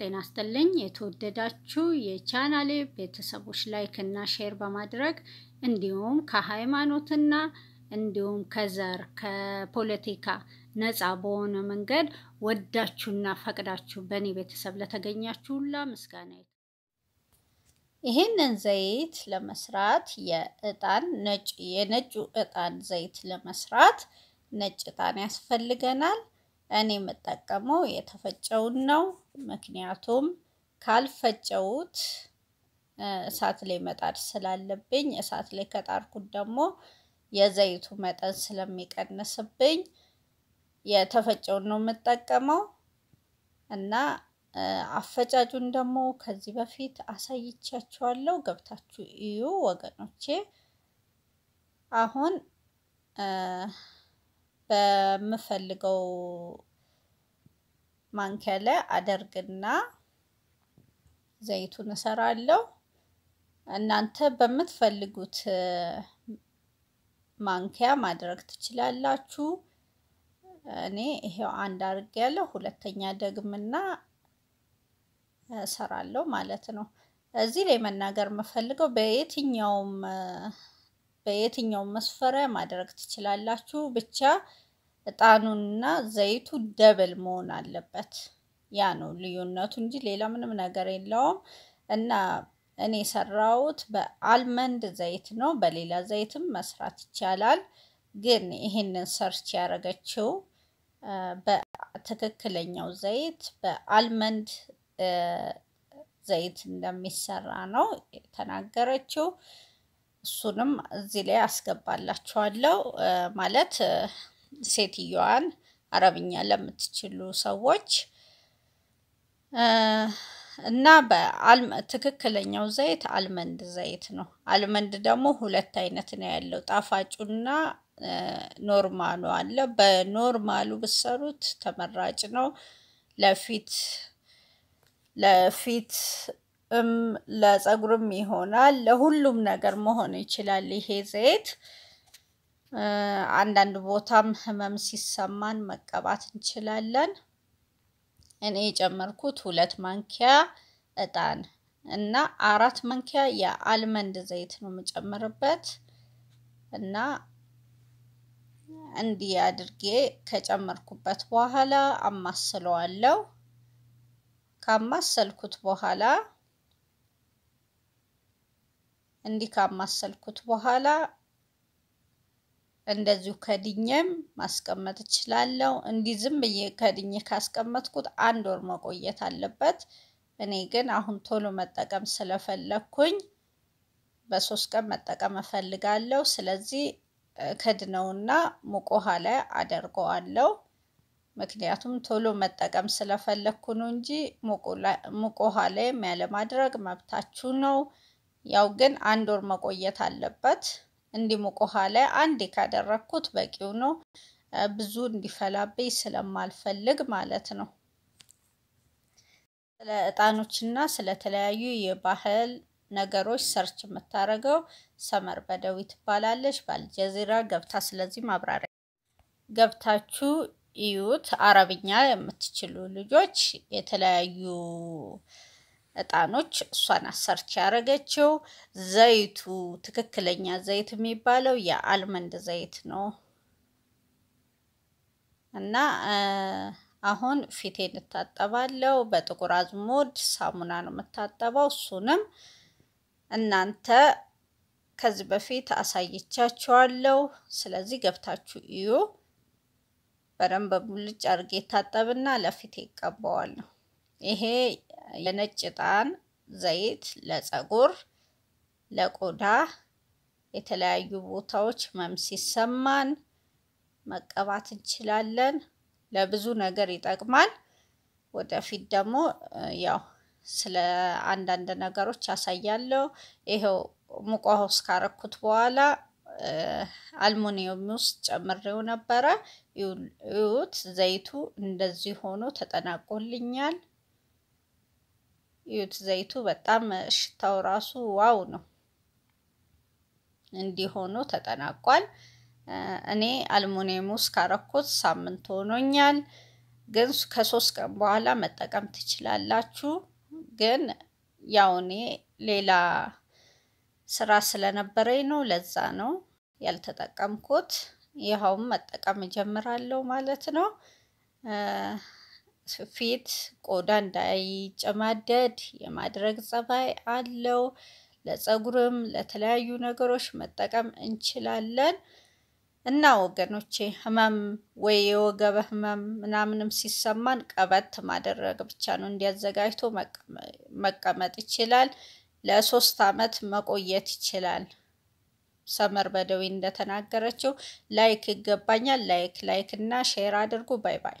ጤና ይስጥልኝ የተወደዳችሁ የቻናሌ ቤተሰቦች፣ ላይክ እና ሼር በማድረግ እንዲሁም ከሃይማኖትና እንዲሁም ከዘር ከፖለቲካ ነፃ በሆነ መንገድ ወዳችሁና ፈቅዳችሁ በእኔ ቤተሰብ ለተገኛችሁ ሁላ ምስጋና። ይህንን ዘይት ለመስራት የእጣን ነጭ የነጩ እጣን ዘይት ለመስራት ነጭ እጣን ያስፈልገናል። እኔ የምጠቀመው የተፈጨውን ነው። ምክንያቱም ካልፈጨውት እሳት ላይ መጣድ ስላለብኝ እሳት ላይ ከጣርኩት ደግሞ የዘይቱ መጠን ስለሚቀንስብኝ የተፈጨውን ነው የምጠቀመው እና አፈጫጁን ደግሞ ከዚህ በፊት አሳይቻችኋለሁ። ገብታችሁ እዩ ወገኖቼ። አሁን በምፈልገው ማንኪያ ላይ አደርግና ዘይቱን እሰራለሁ። እናንተ በምትፈልጉት ማንኪያ ማድረግ ትችላላችሁ። እኔ ይሄው አንድ አድርግ ያለው ሁለተኛ ደግምና እሰራለሁ ማለት ነው። እዚህ ላይ መናገር የምፈልገው በየትኛውም በየትኛውም መስፈሪያ ማድረግ ትችላላችሁ ብቻ እጣኑንና ዘይቱ ደብል መሆን አለበት። ያ ነው ልዩነቱ እንጂ ሌላ ምንም ነገር የለውም። እና እኔ የሰራሁት በአልመንድ ዘይት ነው። በሌላ ዘይትም መስራት ይቻላል። ግን ይሄንን ሰርች ያደረገችው በትክክለኛው ዘይት በአልመንድ ዘይት እንደሚሰራ ነው የተናገረችው። እሱንም እዚህ ላይ አስገባላችኋለሁ ማለት ሴትዮዋን አረብኛ ለምትችሉ ሰዎች እና ትክክለኛው ዘይት አልመንድ ዘይት ነው። አልመንድ ደግሞ ሁለት አይነት ነው ያለው፣ ጣፋጩና ኖርማሉ አለ። በኖርማሉ ብሰሩት ተመራጭ ነው ለፊት ለፊት ለጸጉርም ይሆናል። ለሁሉም ነገር መሆን ይችላል ይሄ ዘይት። አንዳንድ ቦታም ህመም ሲሰማን መቀባት እንችላለን። እኔ የጨመርኩት ሁለት ማንኪያ እጣን እና አራት ማንኪያ የአልመንድ ዘይት ነው የምጨምርበት እና እንዲህ አድርጌ ከጨመርኩበት በኋላ አማስለዋለሁ። ካማሰልኩት በኋላ እንዲህ ካማሰልኩት በኋላ እንደዚሁ ከድኜም ማስቀመጥ እችላለሁ። እንዲህ ዝም ብዬ ከድኜ ካስቀመጥኩት አንድ ወር መቆየት አለበት። እኔ ግን አሁን ቶሎ መጠቀም ስለፈለግኩኝ በሶስት ቀን መጠቀም እፈልጋለሁ። ስለዚህ ከድነውና ሙቅ ውሃ ላይ አደርገዋለሁ። ምክንያቱም ቶሎ መጠቀም ስለፈለግኩ ነው እንጂ ሙቅ ውሃ ላይም ያለማድረግ መብታችሁ ነው። ያው ግን አንድ ወር መቆየት አለበት። እንዲሞቅ ውሃ ላይ አንዴ ካደረግኩት በቂው ነው። ብዙ እንዲፈላብኝ ስለማልፈልግ ማለት ነው። ስለ እጣኖችና ስለተለያዩ የባህል ነገሮች ሰርች የምታደርገው ሰመር በደዊ ትባላለች። በአልጀዚራ ገብታ ስለዚህ ማብራሪያ ገብታችሁ እዩት። አረብኛ የምትችሉ ልጆች የተለያዩ እጣኖች እሷን አሰርች ያደረገችው። ዘይቱ ትክክለኛ ዘይት የሚባለው የአልመንድ ዘይት ነው እና አሁን ፊቴን እታጠባለሁ። በጥቁር አዝሙድ ሳሙና ነው የምታጠበው። እሱንም እናንተ ከዚህ በፊት አሳይቻችኋለሁ። ስለዚህ ገብታችሁ እዩ። በደንብ ሙልጭ አድርጌ እታጠብና ለፊቴ ይቀባዋለሁ። ይሄ የነጭ ዕጣን ዘይት ለፀጉር፣ ለቆዳ የተለያዩ ቦታዎች ህመም ሲሰማን መቀባት እንችላለን። ለብዙ ነገር ይጠቅማል። ወደፊት ደግሞ ያው ስለ አንዳንድ ነገሮች ያሳያለው። ይሄው ሙቋሆ እስካረኩት ካረኩት በኋላ አልሙኒየም ውስጥ ጨምሬው ነበረ። እዩት ዘይቱ እንደዚህ ሆኖ ተጠናቆልኛል። ዩት ዘይቱ በጣም ሽታው ራሱ ዋው ነው። እንዲሆኑ ተጠናቋል። እኔ አልሙኒየሙ እስካረኩት ሳምንት ሆኖኛል፣ ግን ከሶስት ቀን በኋላ መጠቀም ትችላላችሁ። ግን ያው እኔ ሌላ ስራ ስለነበረኝ ነው፣ ለዛ ነው ያልተጠቀምኩት። ይኸውም መጠቀም እጀምራለሁ ማለት ነው። ፊት ቆዳ እንዳይጨማደድ የማድረግ ጸባይ አለው። ለፀጉርም ለተለያዩ ነገሮች መጠቀም እንችላለን። እና ወገኖቼ ህመም ወይ የወገበ ህመም ምናምንም ሲሰማን ቀበት ማደረግ ብቻ ነው። እንዲያዘጋጅቶ መቀመጥ ይችላል። ለሶስት አመት መቆየት ይችላል። ሰመር በደዌ እንደተናገረችው ላይክ ይገባኛል። ላይክ ላይክ እና ሼር አድርጉ። ባይ ባይ።